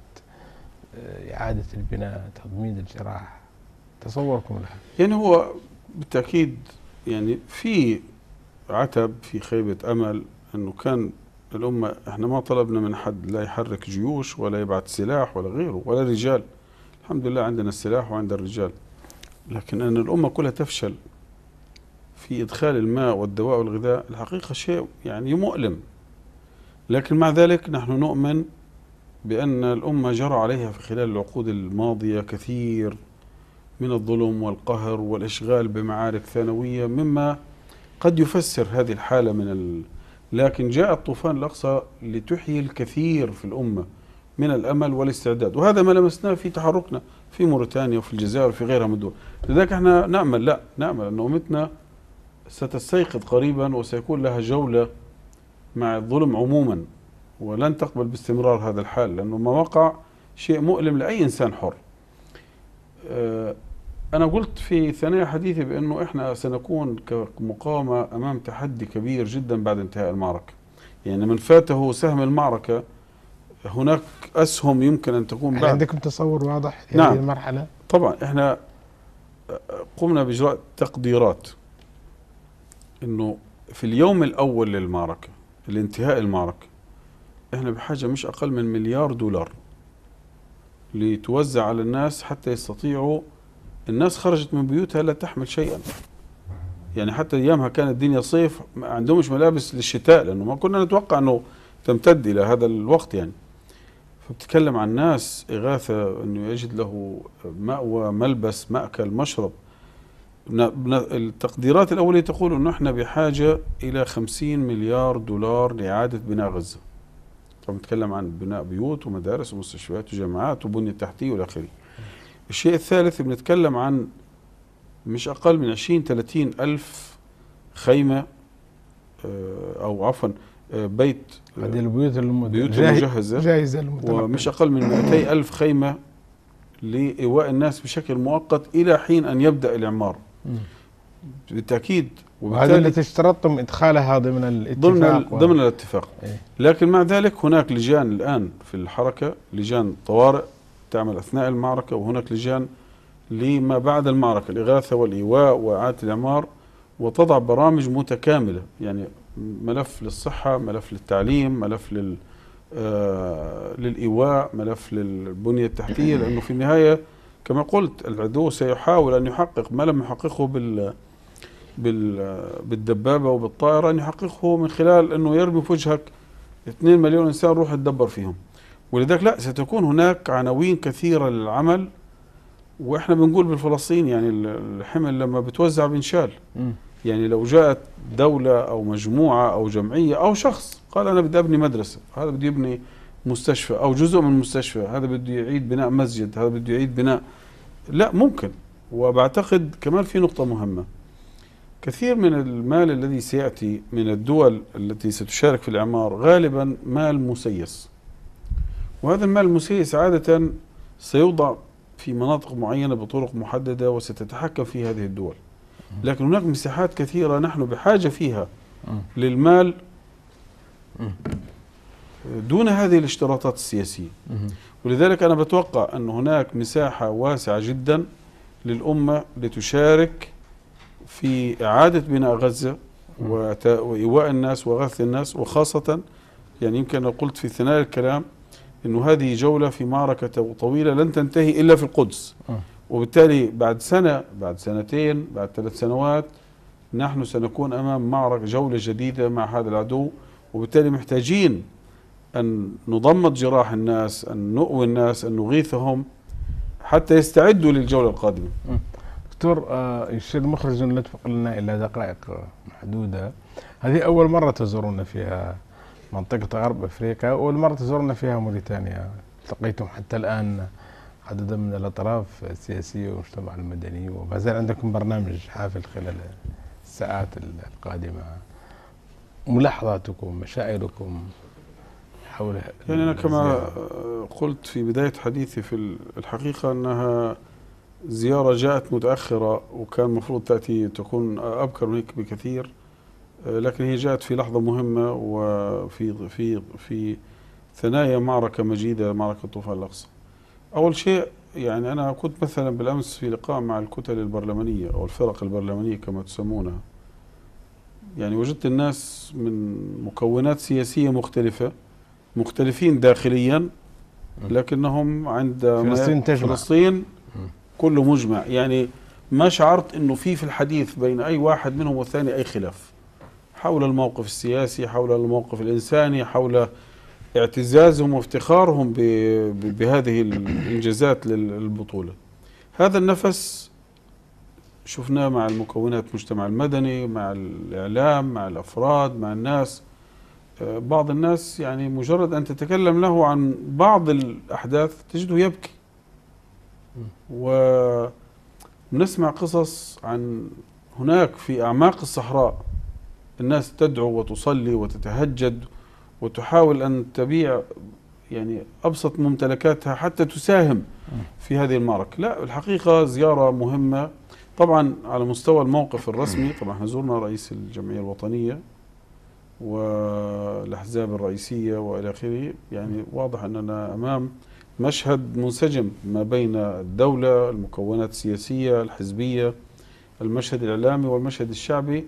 آه، إعادة البناء تضميد الجراح تصوركم لها يعني هو بالتأكيد يعني في عتب في خيبة أمل أنه كان الأمة احنا ما طلبنا من حد لا يحرك جيوش ولا يبعث سلاح ولا غيره ولا رجال الحمد لله عندنا السلاح وعند الرجال لكن أن الأمة كلها تفشل في إدخال الماء والدواء والغذاء الحقيقة شيء يعني مؤلم لكن مع ذلك نحن نؤمن بأن الأمة جرى عليها في خلال العقود الماضية كثير من الظلم والقهر والإشغال بمعارك ثانوية مما قد يفسر هذه الحالة من ال... لكن جاء الطوفان الأقصى لتحيي الكثير في الأمة من الأمل والاستعداد وهذا ما لمسناه في تحركنا في موريتانيا وفي الجزائر وفي غيرها من الدول لذلك احنا نأمل لا نأمل أن أمتنا ستستيقظ قريبا وسيكون لها جولة مع الظلم عموما ولن تقبل باستمرار هذا الحال لأنه ما وقع شيء مؤلم لأي إنسان حر آه، أنا قلت في ثنايا حديثي بأنه إحنا سنكون كمقاومة أمام تحدي كبير جدا بعد انتهاء المعركة يعني من فاته سهم المعركة هناك أسهم يمكن أن تكون بعد عندكم تصور واضح لهذه نعم. المرحلة؟ طبعا إحنا آه، قمنا بإجراء تقديرات أنه في اليوم الأول للمعركة لانتهاء المعركة احنا بحاجة مش أقل من مليار دولار لتوزع على الناس حتى يستطيعوا الناس خرجت من بيوتها لا تحمل شيئا يعني حتى ايامها كانت الدنيا صيف ما عندهمش ملابس للشتاء لانه ما كنا نتوقع انه تمتد الى هذا الوقت يعني فبتكلم عن ناس اغاثه انه يجد له ماوى ملبس ماكل مشرب التقديرات الاوليه تقول انه احنا بحاجه الى 50 مليار دولار لاعاده بناء غزه نتكلم عن بناء بيوت ومدارس ومستشفيات وجامعات وبنية تحتية والى اخره. الشيء الثالث بنتكلم عن مش اقل من 20 30 الف خيمه آه، او عفوا آه، بيت هذه البيوت بيوت المجهزه جاهزه ومش اقل من 200 الف خيمه لايواء الناس بشكل مؤقت الى حين ان يبدا الاعمار. بالتاكيد وهذا اللي تشترطم ادخالها ضمن الاتفاق ضمن, و... ضمن الاتفاق إيه؟ لكن مع ذلك هناك لجان الان في الحركه لجان طوارئ تعمل اثناء المعركه وهناك لجان لما بعد المعركه الاغاثه والايواء واعاده الاعمار وتضع برامج متكامله يعني ملف للصحه ملف للتعليم ملف لل آه للايواء ملف للبنيه التحتيه لانه في النهايه كما قلت العدو سيحاول ان يحقق ما لم يحققه بال بالدبابه وبالطائره ان يحققه من خلال انه يرمي في وجهك 2 مليون انسان روح تدبر فيهم ولذلك لا ستكون هناك عناوين كثيره للعمل واحنا بنقول بالفلسطين يعني الحمل لما بتوزع بنشال يعني لو جاءت دولة أو مجموعة أو جمعية أو شخص قال أنا بدي أبني مدرسة هذا بدي يبني مستشفى أو جزء من مستشفى هذا بده يعيد بناء مسجد هذا بده يعيد بناء لا ممكن وبعتقد كمان في نقطة مهمة كثير من المال الذي سيأتي من الدول التي ستشارك في الإعمار غالبا مال مسيس وهذا المال المسيس عادة سيوضع في مناطق معينة بطرق محددة وستتحكم في هذه الدول لكن هناك مساحات كثيرة نحن بحاجة فيها للمال دون هذه الاشتراطات السياسية ولذلك أنا بتوقع أن هناك مساحة واسعة جدا للأمة لتشارك في إعادة بناء غزة وإيواء الناس وغث الناس وخاصة يعني يمكن أنا قلت في ثنايا الكلام أنه هذه جولة في معركة طويلة لن تنتهي إلا في القدس آه. وبالتالي بعد سنة بعد سنتين بعد ثلاث سنوات نحن سنكون أمام معركة جولة جديدة مع هذا العدو وبالتالي محتاجين أن نضمد جراح الناس أن نؤوي الناس أن نغيثهم حتى يستعدوا للجولة القادمة آه. دكتور يشير آه، المخرج لا تبقى لنا إلا دقائق محدودة هذه أول مرة تزورون فيها منطقة غرب أفريقيا أول مرة تزورنا فيها موريتانيا التقيتم حتى الآن عددا من الأطراف السياسية والمجتمع المدني وما زال عندكم برنامج حافل خلال الساعات القادمة ملاحظاتكم مشاعركم حول يعني أنا كما قلت في بداية حديثي في الحقيقة أنها زيارة جاءت متأخرة وكان المفروض تأتي تكون أبكر من هيك بكثير لكن هي جاءت في لحظة مهمة وفي في في ثنايا معركة مجيدة معركة طوفان الأقصى. أول شيء يعني أنا كنت مثلا بالأمس في لقاء مع الكتل البرلمانية أو الفرق البرلمانية كما تسمونها. يعني وجدت الناس من مكونات سياسية مختلفة مختلفين داخليا لكنهم عند فلسطين تجمع فلسطين كله مجمع يعني ما شعرت انه في في الحديث بين اي واحد منهم والثاني اي خلاف حول الموقف السياسي حول الموقف الانساني حول اعتزازهم وافتخارهم بهذه الانجازات للبطوله هذا النفس شفناه مع المكونات المجتمع المدني مع الاعلام مع الافراد مع الناس آه، بعض الناس يعني مجرد ان تتكلم له عن بعض الاحداث تجده يبكي ونسمع قصص عن هناك في أعماق الصحراء الناس تدعو وتصلي وتتهجد وتحاول أن تبيع يعني أبسط ممتلكاتها حتى تساهم في هذه المعركة لا الحقيقة زيارة مهمة طبعا على مستوى الموقف الرسمي طبعا احنا زرنا رئيس الجمعية الوطنية والأحزاب الرئيسية وإلى آخره يعني واضح أننا أمام مشهد منسجم ما بين الدولة المكونات السياسية الحزبية المشهد الإعلامي والمشهد الشعبي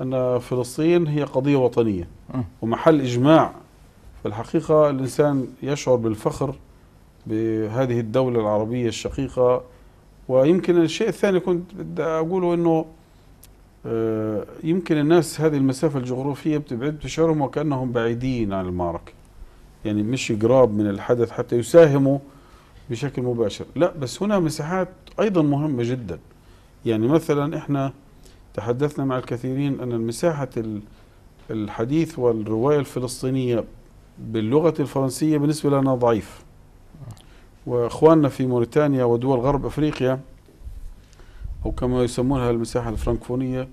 أن فلسطين هي قضية وطنية آه. ومحل إجماع في الحقيقة الإنسان يشعر بالفخر بهذه الدولة العربية الشقيقة ويمكن الشيء الثاني كنت بدي أقوله أنه آه، يمكن الناس هذه المسافة الجغرافية بتبعد بتشعرهم وكأنهم بعيدين عن المعركة يعني مش قراب من الحدث حتى يساهموا بشكل مباشر لا بس هنا مساحات أيضا مهمة جدا يعني مثلا إحنا تحدثنا مع الكثيرين أن مساحة الحديث والرواية الفلسطينية باللغة الفرنسية بالنسبة لنا ضعيف وإخواننا في موريتانيا ودول غرب أفريقيا أو كما يسمونها المساحة الفرنكفونية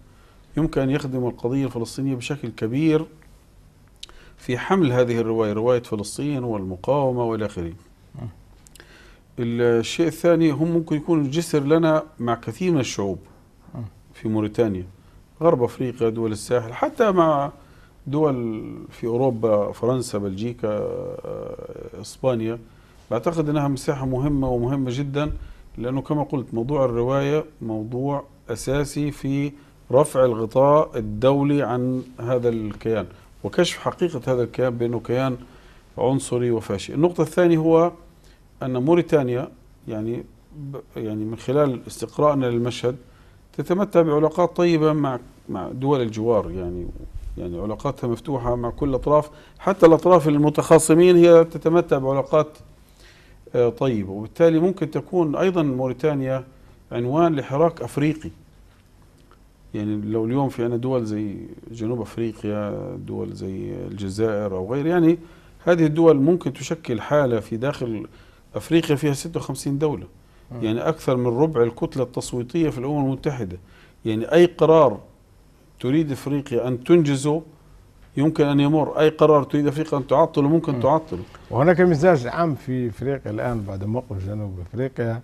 يمكن أن يخدموا القضية الفلسطينية بشكل كبير في حمل هذه الرواية رواية فلسطين والمقاومة والى آخره آه. الشيء الثاني هم ممكن يكونوا جسر لنا مع كثير من الشعوب آه. في موريتانيا غرب أفريقيا دول الساحل حتى مع دول في أوروبا فرنسا بلجيكا آه، إسبانيا بعتقد أنها مساحة مهمة ومهمة جدا لأنه كما قلت موضوع الرواية موضوع أساسي في رفع الغطاء الدولي عن هذا الكيان وكشف حقيقة هذا الكيان بأنه كيان عنصري وفاشي النقطة الثانية هو أن موريتانيا يعني يعني من خلال استقرائنا للمشهد تتمتع بعلاقات طيبة مع مع دول الجوار يعني يعني علاقاتها مفتوحة مع كل الأطراف حتى الأطراف المتخاصمين هي تتمتع بعلاقات آه، طيبة وبالتالي ممكن تكون أيضا موريتانيا عنوان لحراك أفريقي يعني لو اليوم في عندنا دول زي جنوب افريقيا دول زي الجزائر او غير يعني هذه الدول ممكن تشكل حاله في داخل افريقيا فيها 56 دوله يعني اكثر من ربع الكتله التصويتيه في الامم المتحده يعني اي قرار تريد افريقيا ان تنجزه يمكن ان يمر اي قرار تريد افريقيا ان تعطله ممكن تعطله وهناك مزاج عام في افريقيا الان بعد موقف جنوب افريقيا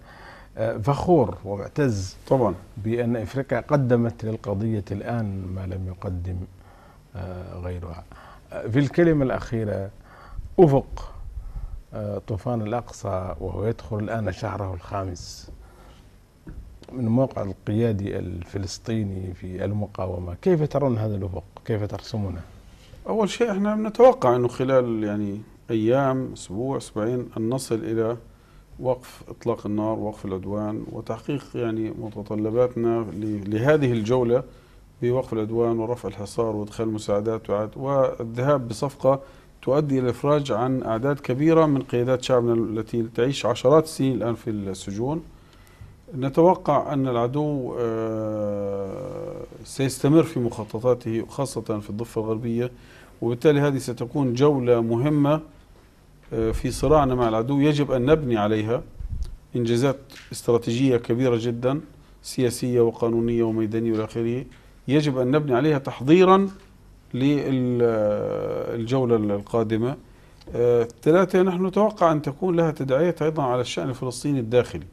فخور ومعتز طبعا بأن إفريقيا قدمت للقضية الآن ما لم يقدم آه، غيرها آه، في الكلمة الأخيرة أفق آه، طوفان الأقصى وهو يدخل الآن شهره الخامس من موقع القيادي الفلسطيني في المقاومة كيف ترون هذا الأفق كيف ترسمونه أول شيء احنا نتوقع أنه خلال يعني أيام أسبوع أسبوعين أن نصل إلى وقف إطلاق النار وقف العدوان وتحقيق يعني متطلباتنا لهذه الجولة بوقف العدوان ورفع الحصار وادخال مساعدات والذهاب بصفقة تؤدي إلى الإفراج عن أعداد كبيرة من قيادات شعبنا التي تعيش عشرات السنين الآن في السجون نتوقع أن العدو آه، سيستمر في مخططاته خاصة في الضفة الغربية وبالتالي هذه ستكون جولة مهمة آه، في صراعنا مع العدو يجب أن نبني عليها إنجازات استراتيجية كبيرة جدا سياسية وقانونية وميدانية والآخرية يجب أن نبني عليها تحضيرا للجولة القادمة آه، ثلاثة نحن نتوقع أن تكون لها تداعيات أيضا على الشأن الفلسطيني الداخلي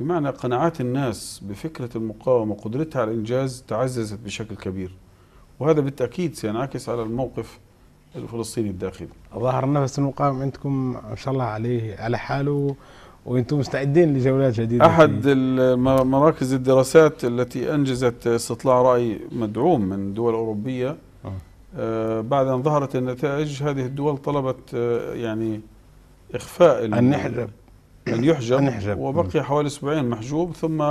بمعنى قناعات الناس بفكرة المقاومة وقدرتها على الإنجاز تعززت بشكل كبير وهذا بالتأكيد سينعكس على الموقف الفلسطيني الداخلي ظهر نفس المقاوم عندكم ان شاء الله عليه على حاله وانتم مستعدين لجولات جديده احد مراكز الدراسات التي انجزت استطلاع راي مدعوم من دول اوروبيه آه. آه بعد ان ظهرت النتائج هذه الدول طلبت آه يعني اخفاء ان نحجب ان يحجب, نحجب وبقي حوالي اسبوعين محجوب ثم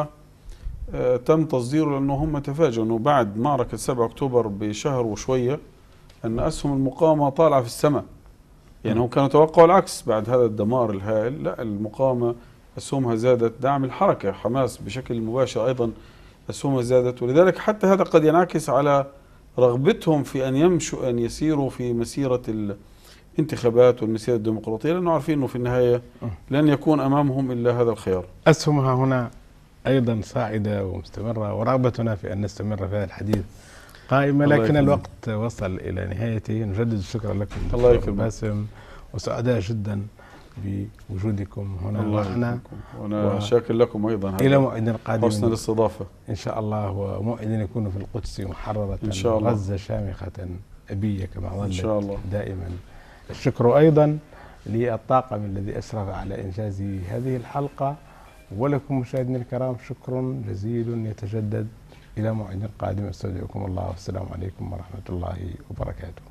آه تم تصديره لانه هم تفاجئوا انه بعد معركه 7 اكتوبر بشهر وشويه أن أسهم المقاومة طالعة في السماء يعني هو كان يتوقع العكس بعد هذا الدمار الهائل لا المقاومة أسهمها زادت دعم الحركة حماس بشكل مباشر أيضا أسهمها زادت ولذلك حتى هذا قد ينعكس على رغبتهم في أن يمشوا أن يسيروا في مسيرة الانتخابات والمسيرة الديمقراطية لأنه عارفين أنه في النهاية لن يكون أمامهم إلا هذا الخيار أسهمها هنا أيضا صاعدة ومستمرة ورغبتنا في أن نستمر في هذا الحديث قائمة لكن الوقت وصل إلى نهايته نجدد الشكر لكم الله يكرمك باسم وسعداء جدا بوجودكم هنا الله معنا وانا شاكر لكم ايضا الى موعد قادم حسن الاستضافه ان شاء الله وموعد يكون في القدس محرره ان شاء الله غزه شامخه ابيه كما ظلت ان شاء الله دائما الشكر ايضا للطاقم الذي اسرف على انجاز هذه الحلقه ولكم مشاهدينا الكرام شكر جزيل يتجدد إلى موعد قادم أستودعكم الله والسلام عليكم ورحمة الله وبركاته